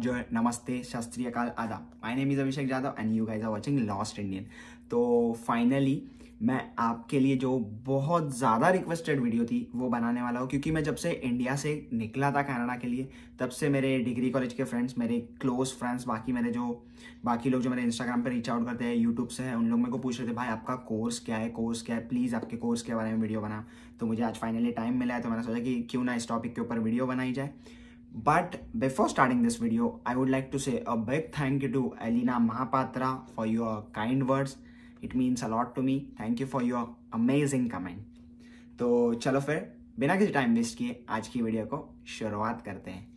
bonjour, namaste, shastriyakal, आदा My name is Abhishek Jadhav and you guys are watching lost Indian तो finally मैं आपके लिए जो बहुत ज़्यादा रिक्वेस्टेड वीडियो थी वो बनाने वाला हूँ क्योंकि मैं जब से इंडिया से निकला था कनाडा के लिए तब से मेरे डिग्री कॉलेज के फ्रेंड्स मेरे क्लोज फ्रेंड्स बाकी मेरे जो बाकी लोग जो मेरे इंस्टाग्राम पे रीच आउट करते हैं यूट्यूब से हैं उन लोग मेरे को पूछ रहे थे भाई आपका कोर्स क्या है कोर्स क्या है प्लीज़ आपके कोर्स के बारे में वीडियो बना तो मुझे आज फाइनली टाइम मिला है तो मैंने सोचा कि क्यों ना इस टॉपिक के ऊपर वीडियो बनाई जाए But before starting this video, I would like to say a big thank you to Alina Mahapatra for your kind words. It means a lot to me. Thank you for your amazing comment. तो चलो फिर बिना किसी time waste किए आज की video को शुरुआत करते हैं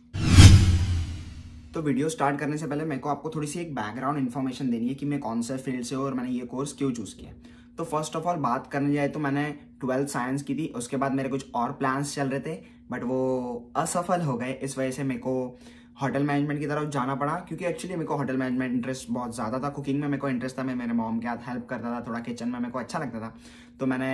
तो वीडियो स्टार्ट करने से पहले मेरे को आपको थोड़ी सी एक बैकग्राउंड इन्फॉर्मेशन देनी है कि मैं कौन सा फील्ड से हूँ और मैंने ये कोर्स क्यों चूज़ किया तो फर्स्ट ऑफ ऑल बात करने जाए तो मैंने ट्वेल्थ साइंस की थी उसके बाद मेरे कुछ और प्लान्स चल रहे थे बट वो असफल हो गए इस वजह से मेरे को होटल मैनेजमेंट की तरफ जाना पड़ा क्योंकि एक्चुअली मेरे को होटल मैनेजमेंट इंटरेस्ट बहुत ज़्यादा था कुकिंग में मेरे को इंटरेस्ट था मैं मेरे मॉम के साथ हेल्प करता था थोड़ा किचन में मेरे को अच्छा लगता था तो मैंने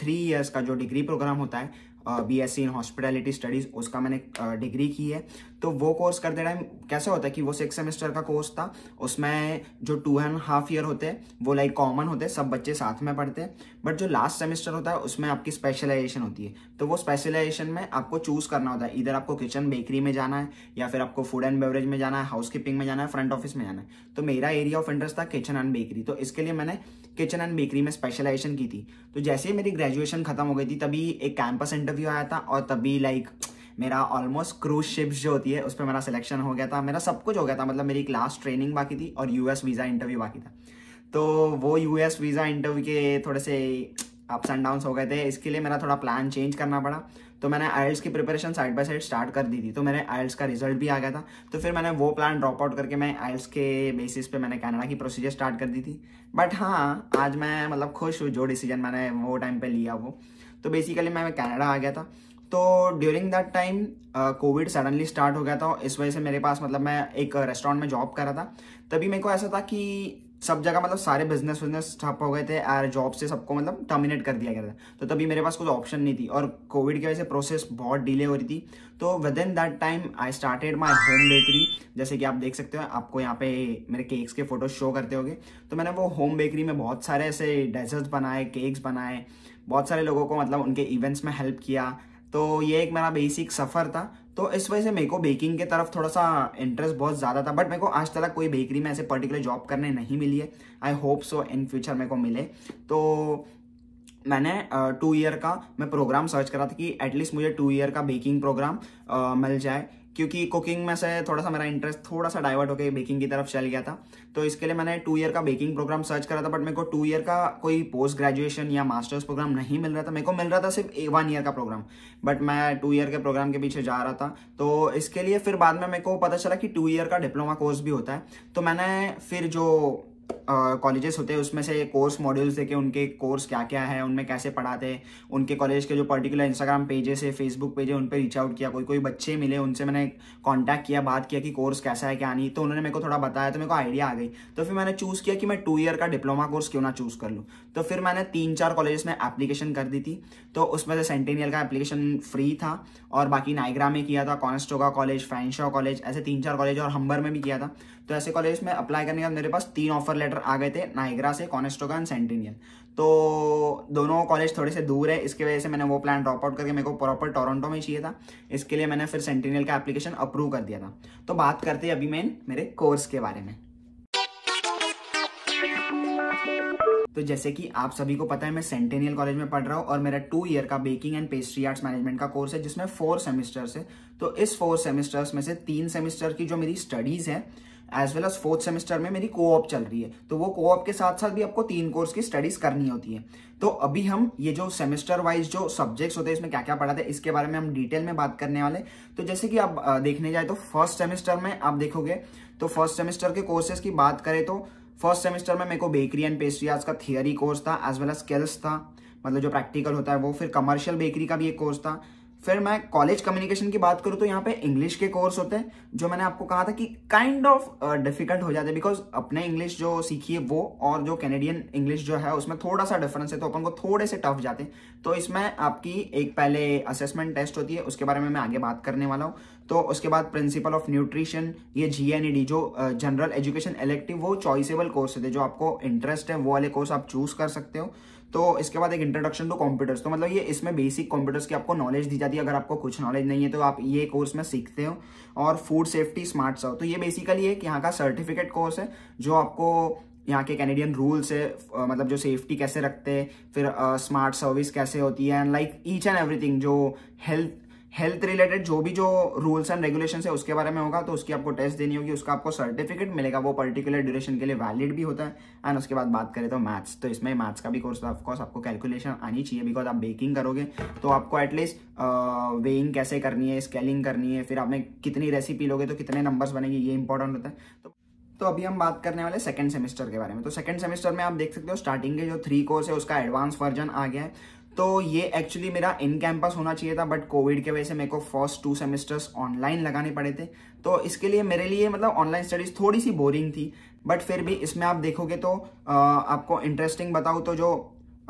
थ्री इयर्स का जो डिग्री प्रोग्राम होता है B S C in hospitality studies उसका मैंने डिग्री की है तो वो कोर्स करते टाइम कैसे होता है कि वो सिक्स सेमेस्टर का कोर्स था उसमें जो टू एंड हाफ ईयर होते हैं वो लाइक कॉमन होते सब बच्चे साथ में पढ़ते हैं बट जो लास्ट सेमेस्टर होता है उसमें आपकी स्पेशलाइजेशन होती है तो वो स्पेशलाइजेशन में आपको चूज़ करना होता है इधर आपको किचन बेकरी में जाना है या फिर आपको फूड एंड बेवरेज में जाना है हाउस कीपिंग में जाना है फ्रंट ऑफिस में जाना है तो मेरा एरिया ऑफ इंटरेस्ट था किचन एंड बेकरी तो इसके लिए मैंने किचन एंड बेकरी में स्पेशलाइजेशन की थी तो जैसे ही मेरी ग्रेजुएशन खत्म हो गई थी तभी एक कैंपस इंटरव्यू आया था और तभी लाइक मेरा ऑलमोस्ट क्रूज शिप्स जो होती है उस पर मेरा सिलेक्शन हो गया था मेरा सब कुछ हो गया था मतलब मेरी क्लास ट्रेनिंग बाकी थी और यूएस वीज़ा इंटरव्यू बाकी था तो वो यूएस वीज़ा इंटरव्यू के थोड़े से अप्स एंड डाउन्स हो गए थे इसके लिए मेरा थोड़ा प्लान चेंज करना पड़ा तो मैंने आयल्स की preparation side by side start कर दी थी तो मेरे आयल्स का रिजल्ट भी आ गया था तो फिर मैंने वो प्लान ड्रॉप आउट करके मैं आयल्स के बेसिस पे मैंने कनाडा की प्रोसीजर स्टार्ट कर दी थी बट हाँ आज मैं मतलब खुश हूँ जो डिसीजन मैंने वो टाइम पर लिया वो तो बेसिकली मैं कनाडा आ गया था तो during that time Covid suddenly start हो गया था इस वजह से मेरे पास मतलब मैं एक रेस्टोरेंट में जॉब कर रहा था तभी मेरे को ऐसा था कि सब जगह मतलब सारे बिजनेस विजनेस ठप हो गए थे और जॉब से सबको मतलब टर्मिनेट कर दिया गया था तो तभी मेरे पास कुछ ऑप्शन नहीं थी और कोविड की वजह से प्रोसेस बहुत डिले हो रही थी तो within that time I started my home bakery जैसे कि आप देख सकते हो आपको यहाँ पे मेरे केक्स के फोटो शो करते होंगे तो मैंने वो होम बेकरी में बहुत सारे ऐसे डेजर्ट्स बनाए केक्स बनाए बहुत सारे लोगों को मतलब उनके इवेंट्स में हेल्प किया तो ये एक मेरा बेसिक सफ़र था तो इस वजह से मेरे को बेकिंग के तरफ थोड़ा सा इंटरेस्ट बहुत ज़्यादा था बट मेरे को आज तक कोई बेकरी में ऐसे पर्टिकुलर जॉब करने नहीं मिली है I hope so in future मेरे को मिले तो मैंने टू ईयर का मैं प्रोग्राम सर्च करा था कि एटलीस्ट मुझे टू ईयर का बेकिंग प्रोग्राम मिल जाए क्योंकि कुकिंग में से थोड़ा सा मेरा इंटरेस्ट थोड़ा सा डाइवर्ट होकर बेकिंग की तरफ चल गया था तो इसके लिए मैंने टू ईयर का बेकिंग प्रोग्राम सर्च करा था बट मेरे को टू ईयर का कोई पोस्ट ग्रेजुएशन या मास्टर्स प्रोग्राम नहीं मिल रहा था मेरे को मिल रहा था सिर्फ वन ईयर का प्रोग्राम बट मैं टू ईयर के प्रोग्राम के पीछे जा रहा था तो इसके लिए फिर बाद में मेरे को पता चला कि टू ईयर का डिप्लोमा कोर्स भी होता है तो मैंने फिर जो कॉलेजेस होते हैं उसमें से कोर्स मॉड्यूल्स देखे उनके कोर्स क्या क्या है उनमें कैसे पढ़ाते हैं उनके कॉलेज के जो पर्टिकुलर इंस्टाग्राम पेजेस है फेसबुक पेज है उन पर रीच आउट किया कोई कोई बच्चे मिले उनसे मैंने कॉन्टैक्ट किया बात किया कि कोर्स कैसा है क्या नहीं तो उन्होंने मेरे को थोड़ा बताया तो मेरे को आइडिया आ गई तो फिर मैंने चूज़ किया कि मैं टू ईयर का डिप्लोमा कोर्स क्यों ना चूज़ कर लूँ तो फिर मैंने तीन चार कॉलेज में एप्लीकेशन कर दी थी तो उसमें से सेंटेनियल का एप्लीकेशन फ्री था और बाकी नाइग्रा में किया था कॉन्स्टोगा कॉलेज फैनशा कॉलेज ऐसे तीन चार कॉलेज और हम्बर में भी किया था तो ऐसे कॉलेज में अप्लाई करने के बाद मेरे पास तीन ऑफर लेटर आ गए थे नाइग्रा से कॉनेस्टोगा एंड सेंटिनियल तो दोनों कॉलेज थोड़े से दूर है इसके वजह से मैंने वो प्लान ड्रॉप आउट करके मेरे को प्रॉपर टोरंटो में चाहिए था इसके लिए मैंने फिर सेंटिनियल का एप्लीकेशन अप्रूव कर दिया था तो बात करते हैं अभी मैं मेरे कोर्स के बारे में तो जैसे कि आप सभी को पता है मैं सेंटेनियल कॉलेज में पढ़ रहा हूँ और मेरा टू ईयर का baking and pastry arts management का कोर्स है जिसमें फोर सेमेस्टर्स है तो इस फोर सेमेस्टर्स में से तीन सेमेस्टर की जो मेरी स्टडीज है as well as fourth semester में मेरी को ऑप चल रही है तो वो को ऑप के साथ साथ भी आपको तीन कोर्स की स्टडीज करनी होती है तो अभी हम ये जो सेमेस्टर वाइज जो सब्जेक्ट्स होते हैं इसमें क्या क्या पढ़ाते हैं इसके बारे में हम डिटेल में बात करने वाले तो जैसे कि आप देखने जाए तो फर्स्ट सेमेस्टर में आप देखोगे तो फर्स्ट सेमेस्टर के कोर्सेज की बात करें तो फर्स्ट सेमेस्टर में मेरे को बेकरी एंड पेस्ट्री आज का थियरी कोर्स था एज वेल एज स्किल्स था मतलब जो प्रैक्टिकल होता है वो फिर कमर्शियल बेकरी का भी एक कोर्स था फिर मैं कॉलेज कम्युनिकेशन की बात करूं तो यहाँ पे इंग्लिश के कोर्स होते हैं जो मैंने आपको कहा था कि काइंड ऑफ डिफिकल्ट हो जाते हैं बिकॉज अपने इंग्लिश जो सीखी है वो और जो कैनेडियन इंग्लिश जो है उसमें थोड़ा सा डिफरेंस है तो अपन को थोड़े से टफ जाते हैं तो इसमें आपकी एक पहले असेसमेंट टेस्ट होती है उसके बारे में मैं आगे बात करने वाला हूँ तो उसके बाद प्रिंसिपल ऑफ न्यूट्रिशन ये जी e जो जनरल एजुकेशन इलेक्टिव वो चॉइसेबल कोर्स थे जो आपको इंटरेस्ट है वो वाले कोर्स आप चूज कर सकते हो तो इसके बाद एक इंट्रोडक्शन टू कंप्यूटर्स तो मतलब ये इसमें बेसिक कंप्यूटर्स की आपको नॉलेज दी जाती है अगर आपको कुछ नॉलेज नहीं है तो आप ये कोर्स में सीखते हो और फूड सेफ्टी स्मार्ट सर्व तो ये बेसिकली एक यहाँ का सर्टिफिकेट कोर्स है जो आपको यहाँ के कैनेडियन रूल्स है मतलब जो सेफ्टी कैसे रखते हैं फिर स्मार्ट सर्विस कैसे होती है and like each and everything जो हेल्थ हेल्थ रिलेटेड जो भी जो रूल्स एंड रेगुलेशन है उसके बारे में होगा तो उसकी आपको टेस्ट देनी होगी उसका आपको सर्टिफिकेट मिलेगा वो पर्टिकुलर ड्यूरेशन के लिए वैलिड भी होता है एंड उसके बाद बात करें तो मैथ्स तो इसमें मैथ्स का भी कोर्स ऑफकोर्स आपको कैलकुलेशन आनी चाहिए बिकॉज आप बेकिंग करोगे तो आपको एटलीस्ट वेइंग कैसे करनी है स्केलिंग करनी है फिर आपने कितनी रेसिपी लोगे तो कितने नंबर्स बनेंगे ये इंपॉर्टेंट होता है तो तो अभी हम बात करने वाले सेकंड सेमेस्टर के बारे में तो सेकंड सेमेस्टर में आप देख सकते हो स्टार्टिंग के जो थ्री कोर्स है उसका एडवांस वर्जन आ गया है तो ये एक्चुअली मेरा इन कैंपस होना चाहिए था बट कोविड के वजह से मेरे को फर्स्ट टू सेमेस्टर्स ऑनलाइन लगाने पड़े थे तो इसके लिए मेरे लिए मतलब ऑनलाइन स्टडीज़ थोड़ी सी बोरिंग थी बट फिर भी इसमें आप देखोगे तो आ, आपको इंटरेस्टिंग बताऊँ तो जो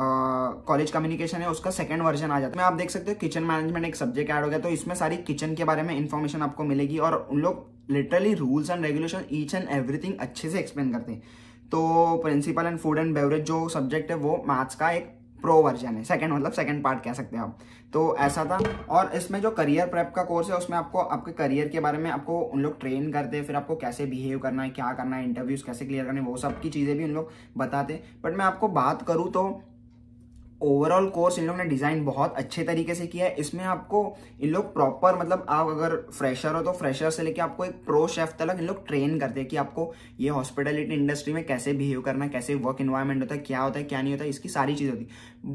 कॉलेज कम्युनिकेशन है उसका सेकंड वर्जन आ जाता है आप देख सकते हो किचन मैनेजमेंट एक सब्जेक्ट ऐड हो गया तो इसमें सारी किचन के बारे में इन्फॉर्मेशन आपको मिलेगी और उन लोग literally rules and regulation each and everything अच्छे से एक्सप्लेन करते हैं तो principle and food and beverage जो सब्जेक्ट है वो मैथ्स का एक प्रो वर्जन है सेकंड मतलब सेकंड पार्ट कह सकते हैं आप तो ऐसा था और इसमें जो करियर प्रेप का कोर्स है उसमें आपको आपके करियर के बारे में आपको उन लोग ट्रेन करते हैं फिर आपको कैसे बिहेव करना है क्या करना है इंटरव्यूज कैसे क्लियर करने वो सब की चीज़ें भी उन लोग बताते बट मैं आपको बात करूँ तो ओवरऑल कोर्स इन लोग ने डिज़ाइन बहुत अच्छे तरीके से किया है इसमें आपको इन लोग प्रॉपर मतलब आप अगर फ्रेशर हो तो फ्रेशर से लेके आपको एक प्रो शेफ तक इन लोग ट्रेन करते हैं कि आपको ये हॉस्पिटलिटी इंडस्ट्री में कैसे बिहेव करना है कैसे वर्क इन्वायरमेंट होता है क्या होता है क्या नहीं होता है इसकी सारी चीज़ होती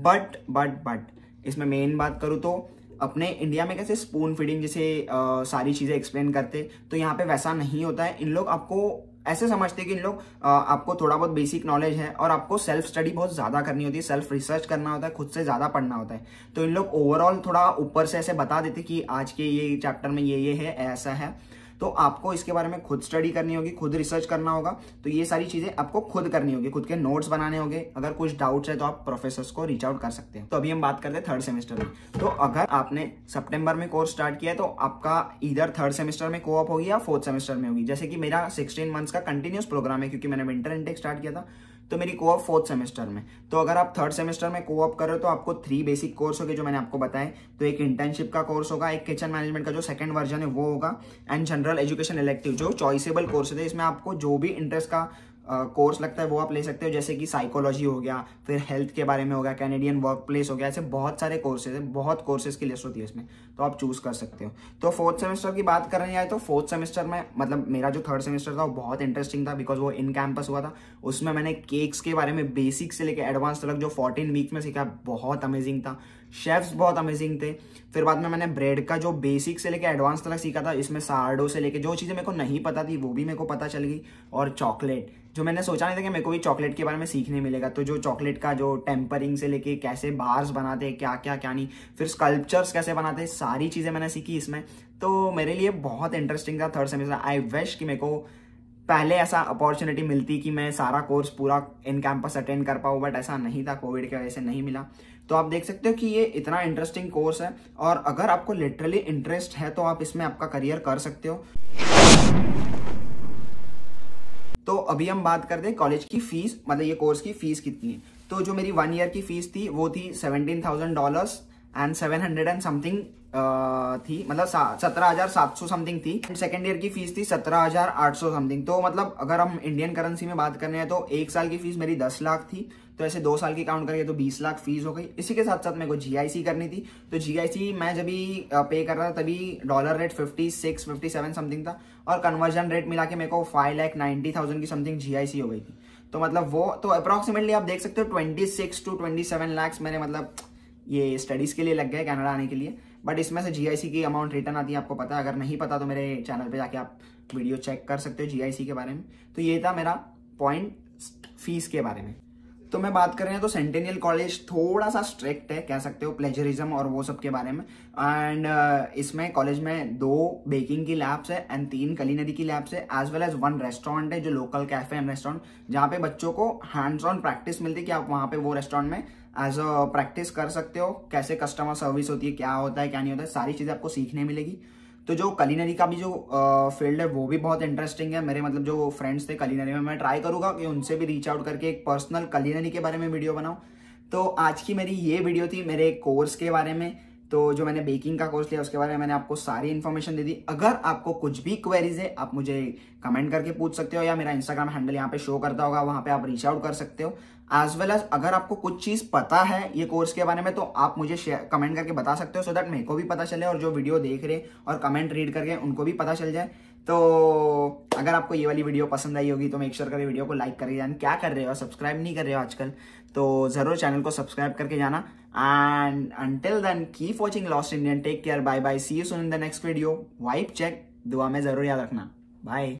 बट बट बट इसमें मेन बात करूँ तो अपने इंडिया में कैसे स्पून फीडिंग जैसे सारी चीज़ें एक्सप्लेन करते तो यहाँ पे वैसा नहीं होता है इन लोग आपको ऐसे समझते कि इन लोग आपको थोड़ा बहुत बेसिक नॉलेज है और आपको सेल्फ स्टडी बहुत ज़्यादा करनी होती है सेल्फ रिसर्च करना होता है खुद से ज़्यादा पढ़ना होता है तो इन लोग ओवरऑल थोड़ा ऊपर से ऐसे बता देते कि आज के ये चैप्टर में ये ये है ऐसा है तो आपको इसके बारे में खुद स्टडी करनी होगी खुद रिसर्च करना होगा तो ये सारी चीजें आपको खुद करनी होगी खुद के नोट्स बनाने होंगे अगर कुछ डाउट्स है तो आप प्रोफेसर को रीच आउट कर सकते हैं तो अभी हम बात करते हैं थर्ड सेमेस्टर में तो अगर आपने सेप्टेम्बर में कोर्स स्टार्ट किया है तो आपका इधर थर्ड सेमेस्टर में कोअप होगी या फोर्थ सेमेस्टर में होगी जैसे कि मेरा सिक्सटीन मंथ्स का कंटिन्यूस प्रोग्राम है क्योंकि मैंने विंटर इंटेक स्टार्ट किया था तो मेरी कोऑप फोर्थ सेमेस्टर में तो अगर आप थर्ड सेमेस्टर में कोऑप कर रहे हो तो आपको थ्री बेसिक कोर्स होगी जो मैंने आपको बताए तो एक इंटर्नशिप का कोर्स होगा एक किचन मैनेजमेंट का जो सेकंड वर्जन है वो होगा एंड जनरल एजुकेशन इलेक्टिव जो चॉइसेबल कोर्स है तो इसमें आपको जो भी इंटरेस्ट का कोर्स लगता है वो आप ले सकते हो जैसे कि साइकोलॉजी हो गया फिर हेल्थ के बारे में हो गया कैनेडियन वर्क प्लेस हो गया ऐसे बहुत सारे कोर्सेज है बहुत कोर्सेज की लिस्ट होती है इसमें तो आप चूज़ कर सकते हो तो फोर्थ सेमेस्टर की बात करने जाए तो फोर्थ सेमेस्टर में मतलब मेरा जो थर्ड सेमेस्टर था वो बहुत इंटरेस्टिंग था बिकॉज वो इन कैंपस हुआ था उसमें मैंने केक्स के बारे में बेसिक से लेकर एडवांस तक जो फोर्टीन वीक में सीखा बहुत अमेजिंग था शेफ्स बहुत अमेजिंग थे फिर बाद में मैंने ब्रेड का जो बेसिक से लेके एडवांस तक सीखा था इसमें सार्डो से लेके जो चीज़ें मेरे को नहीं पता थी वो भी मेरे को पता चल गई और चॉकलेट जो मैंने सोचा नहीं था कि मेरे को भी चॉकलेट के बारे में सीखने मिलेगा तो जो चॉकलेट का जो टेम्परिंग से लेके कैसे बार्स बनाते हैं क्या क्या क्या नहीं फिर स्कल्पचर्स कैसे बनाते हैं सारी चीज़ें मैंने सीखी इसमें तो मेरे लिए बहुत इंटरेस्टिंग था थर्ड सेमेस्टर आई विश कि मेरे को पहले ऐसा अपॉर्चुनिटी मिलती कि मैं सारा कोर्स पूरा इन कैंपस अटेंड कर पाऊँ बट ऐसा नहीं था कोविड की वजह से नहीं मिला तो आप देख सकते हो कि ये इतना इंटरेस्टिंग कोर्स है और अगर आपको लिटरली इंटरेस्ट है तो आप इसमें आपका करियर कर सकते हो तो अभी हम बात करते हैं कॉलेज की फीस मतलब ये कोर्स की फीस कितनी है तो जो मेरी वन ईयर की फीस थी वो थी seventeen thousand dollars and seven hundred and something थी मतलब सत्रह हजार सात सौ समथिंग थी एंड सेकेंड ईयर की फीस थी सत्रह हजार आठ सौ समथिंग तो मतलब अगर हम इंडियन करेंसी में बात करने हैं तो एक साल की फीस मेरी दस लाख थी तो ऐसे दो साल की काउंट करिए तो बीस लाख फीस हो गई इसी के साथ साथ मेरे को जीआईसी करनी थी तो जीआईसी मैं जब भी पे uh, कर रहा था तभी dollar rate fifty six fifty seven something था और कन्वर्जन रेट मिला के मेरे को फाइव लैख नाइन्टी थाउजेंड की समथिंग जीआईसी हो गई थी तो मतलब वो तो अप्रोक्सीमेटली आप देख सकते हो twenty six to twenty seven lakhs मैंने मतलब ये स्टडीज़ के लिए लग गए कनाडा आने के लिए बट इसमें से जीआईसी की अमाउंट रिटर्न आती है आपको पता है अगर नहीं पता तो मेरे चैनल पे जाके आप वीडियो चेक कर सकते हो जीआईसी के बारे में तो ये था मेरा पॉइंट फीस के बारे में तो मैं बात कर रहे हैं तो सेंटेनियल कॉलेज थोड़ा सा स्ट्रिक्ट है कह सकते हो प्लेजरिज्म और वो सब के बारे में एंड uh, इसमें कॉलेज में दो बेकिंग की लैब्स है एंड तीन नदी की लैब्स है as well as one restaurant है जो लोकल कैफे एंड रेस्टोरेंट जहाँ पे बच्चों को हैंड्स ऑन प्रैक्टिस मिलती है कि आप वहाँ पे वो रेस्टोरेंट में एज अ प्रैक्टिस कर सकते हो कैसे कस्टमर सर्विस होती है क्या होता है क्या नहीं होता है सारी चीज़ें आपको सीखने मिलेगी तो जो कलिनरी का भी जो फील्ड है वो भी बहुत इंटरेस्टिंग है मेरे मतलब जो फ्रेंड्स थे कलिनरी में मैं ट्राई करूंगा कि उनसे भी रीच आउट करके एक पर्सनल कलिनरी के बारे में वीडियो बनाऊँ तो आज की मेरी ये वीडियो थी मेरे कोर्स के बारे में तो जो मैंने बेकिंग का कोर्स लिया उसके बारे में मैंने आपको सारी इन्फॉर्मेशन दे दी अगर आपको कुछ भी क्वेरीज है आप मुझे कमेंट करके पूछ सकते हो या मेरा इंस्टाग्राम हैंडल यहाँ पे शो करता होगा वहाँ पे आप रीच आउट कर सकते हो एज वेल एज अगर आपको कुछ चीज़ पता है ये कोर्स के बारे में तो आप मुझे शेयर कमेंट करके बता सकते हो सो so दैट मेरे को भी पता चले और जो वीडियो देख रहे और कमेंट रीड करके उनको भी पता चल जाए तो अगर आपको ये वाली वीडियो पसंद आई होगी तो मेक श्योर करें वीडियो को लाइक करिए जान क्या कर रहे हो सब्सक्राइब नहीं कर रहे हो आजकल तो ज़रूर चैनल को सब्सक्राइब करके जाना and until then keep watching lost Indian take care bye bye see you soon in the next video vibe check दुआ में ज़रूर याद रखना बाय